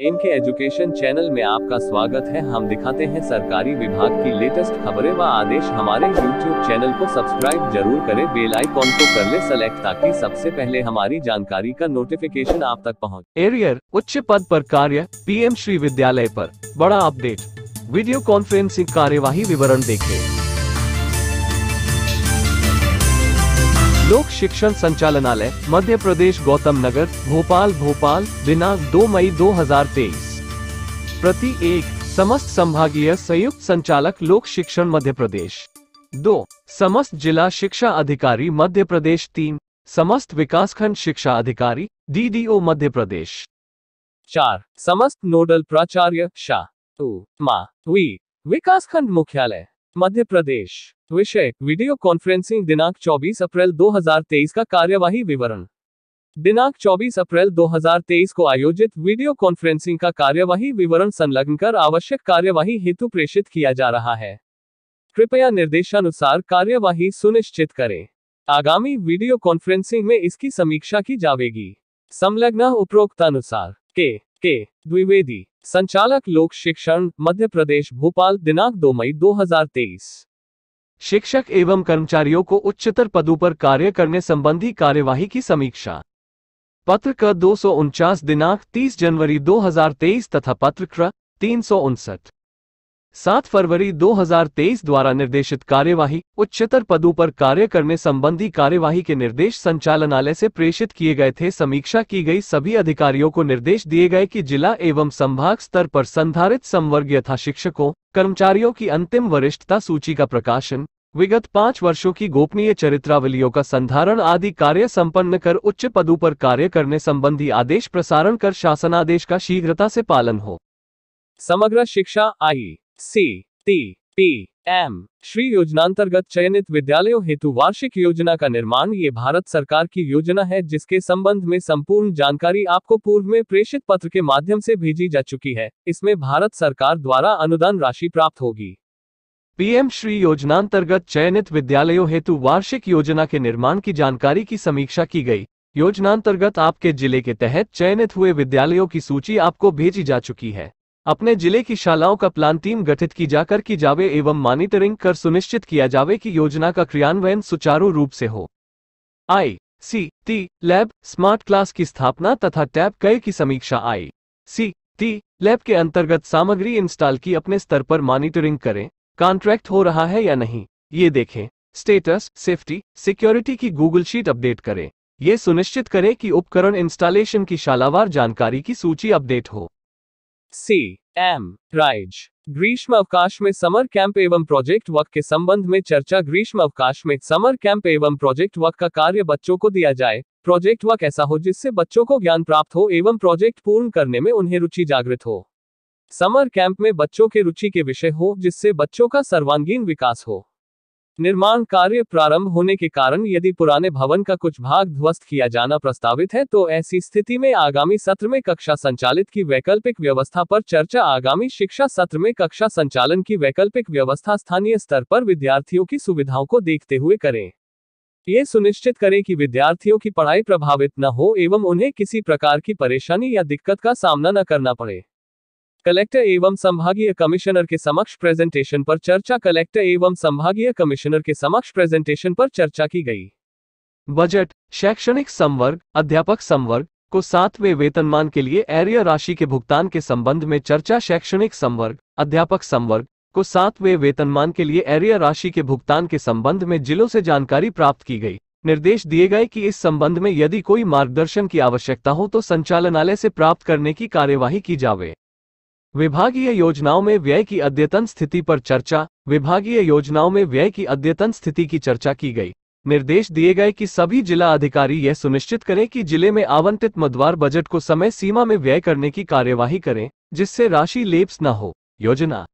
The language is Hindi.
इनके एजुकेशन चैनल में आपका स्वागत है हम दिखाते हैं सरकारी विभाग की लेटेस्ट खबरें व आदेश हमारे यूट्यूब चैनल को सब्सक्राइब जरूर करें बेल आइकॉन को कर ले सेलेक्ट ताकि सबसे पहले हमारी जानकारी का नोटिफिकेशन आप तक पहुंच। एरियर उच्च पद पर कार्य पीएम श्री विद्यालय पर बड़ा अपडेट वीडियो कॉन्फ्रेंसिंग कार्यवाही विवरण देखें लोक शिक्षण संचालनालय मध्य प्रदेश गौतम नगर भोपाल भोपाल दिनांक 2 मई 2023 प्रति एक समस्त संभागीय संयुक्त संचालक लोक शिक्षण मध्य प्रदेश दो समस्त जिला शिक्षा अधिकारी मध्य प्रदेश तीन समस्त विकासखंड शिक्षा अधिकारी डीडीओ मध्य प्रदेश चार समस्त नोडल प्राचार्य शाह मा वी विकासखंड मुख्यालय मध्य प्रदेश विषय वीडियो कॉन्फ्रेंसिंग दिनांक 24 अप्रैल 2023 का कार्यवाही विवरण दिनांक 24 अप्रैल 2023 को आयोजित वीडियो कॉन्फ्रेंसिंग का कार्यवाही विवरण संलग्न कर आवश्यक कार्यवाही हेतु प्रेषित किया जा रहा है कृपया निर्देशानुसार कार्यवाही सुनिश्चित करें आगामी वीडियो कॉन्फ्रेंसिंग में इसकी समीक्षा की जाएगी संलग्न उपरोक्तानुसार के के द्विवेदी संचालक लोक शिक्षण मध्य प्रदेश भोपाल दिनांक 2 मई 2023 शिक्षक एवं कर्मचारियों को उच्चतर पदों पर कार्य करने संबंधी कार्यवाही की समीक्षा पत्र क दो दिनांक 30 जनवरी 2023 तथा पत्र क्र तीन सात फरवरी 2023 द्वारा निर्देशित कार्यवाही उच्चतर पदों पर कार्य करने संबंधी कार्यवाही के निर्देश संचालनालय से प्रेषित किए गए थे समीक्षा की गई सभी अधिकारियों को निर्देश दिए गए कि जिला एवं संभाग स्तर पर संधारित संवर्ग यथा शिक्षकों कर्मचारियों की अंतिम वरिष्ठता सूची का प्रकाशन विगत पाँच वर्षों की गोपनीय चरित्रावलियों का संधारण आदि कार्य संपन्न कर उच्च पदों पर कार्य करने संबंधी आदेश प्रसारण कर शासनादेश का शीघ्रता से पालन हो समग्र शिक्षा I C T P M Shri योजनांतर्गत चयनित विद्यालयों हेतु वार्षिक योजना का निर्माण ये भारत सरकार की योजना है जिसके संबंध में संपूर्ण जानकारी आपको पूर्व में प्रेषित पत्र के माध्यम से भेजी जा चुकी है इसमें भारत सरकार द्वारा अनुदान राशि प्राप्त होगी पीएम श्री योजनांतर्गत चयनित विद्यालयों हेतु वार्षिक योजना के निर्माण की जानकारी की समीक्षा की गई योजनांतर्गत आपके जिले के तहत चयनित हुए विद्यालयों की सूची आपको भेजी जा चुकी है अपने जिले की शालाओं का प्लान टीम गठित की जाकर की जावे एवं मॉनिटरिंग कर सुनिश्चित किया जावे कि योजना का क्रियान्वयन सुचारू रूप से हो I C T lab smart class की स्थापना तथा टैब कय की समीक्षा आई सी टी लैब के अंतर्गत सामग्री इंस्टॉल की अपने स्तर पर मॉनिटरिंग करें कॉन्ट्रैक्ट हो रहा है या नहीं ये देखें स्टेटस सेफ्टी सिक्योरिटी की गूगल शीट अपडेट करें ये सुनिश्चित करें कि उपकरण इंस्टॉलेशन की शालावार जानकारी की सूची अपडेट हो सी एम राइज ग्रीष्म अवकाश में समर कैंप एवं प्रोजेक्ट वर्क के संबंध में चर्चा ग्रीष्म अवकाश में समर कैंप एवं प्रोजेक्ट वर्क का कार्य बच्चों को दिया जाए प्रोजेक्ट वर्क ऐसा हो जिससे बच्चों को ज्ञान प्राप्त हो एवं प्रोजेक्ट पूर्ण करने में उन्हें रुचि जागृत हो समर कैंप में बच्चों के रुचि के विषय हो जिससे बच्चों का सर्वांगीण विकास हो निर्माण कार्य प्रारंभ होने के कारण यदि पुराने भवन का कुछ भाग ध्वस्त किया जाना प्रस्तावित है तो ऐसी स्थिति में आगामी सत्र में कक्षा संचालित की वैकल्पिक व्यवस्था पर चर्चा आगामी शिक्षा सत्र में कक्षा संचालन की वैकल्पिक व्यवस्था स्थानीय स्तर पर विद्यार्थियों की सुविधाओं को देखते हुए करें ये सुनिश्चित करें कि विद्यार्थियों की पढ़ाई प्रभावित न हो एवं उन्हें किसी प्रकार की परेशानी या दिक्कत का सामना न करना पड़े कलेक्टर एवं संभागीय कमिश्नर के समक्ष प्रेजेंटेशन पर चर्चा कलेक्टर एवं संभागीय कमिश्नर के समक्ष प्रेजेंटेशन पर चर्चा की गई बजट शैक्षणिक संवर्ग अध्यापक संवर्ग को सातवें वेतनमान के लिए एरियर राशि के भुगतान के संबंध में चर्चा शैक्षणिक संवर्ग अध्यापक संवर्ग को सातवें वेतनमान के लिए एरियर राशि के भुगतान के संबंध में जिलों से जानकारी प्राप्त की गई निर्देश दिए गए कि इस संबंध में यदि कोई मार्गदर्शन की आवश्यकता हो तो संचालनालय से प्राप्त करने की कार्यवाही की जावे विभागीय योजनाओं में व्यय की अद्यतन स्थिति पर चर्चा विभागीय योजनाओं में व्यय की अद्यतन स्थिति की चर्चा की गई निर्देश दिए गए कि सभी जिला अधिकारी यह सुनिश्चित करें कि जिले में आवंटित मदवार बजट को समय सीमा में व्यय करने की कार्यवाही करें जिससे राशि लेप्स न हो योजना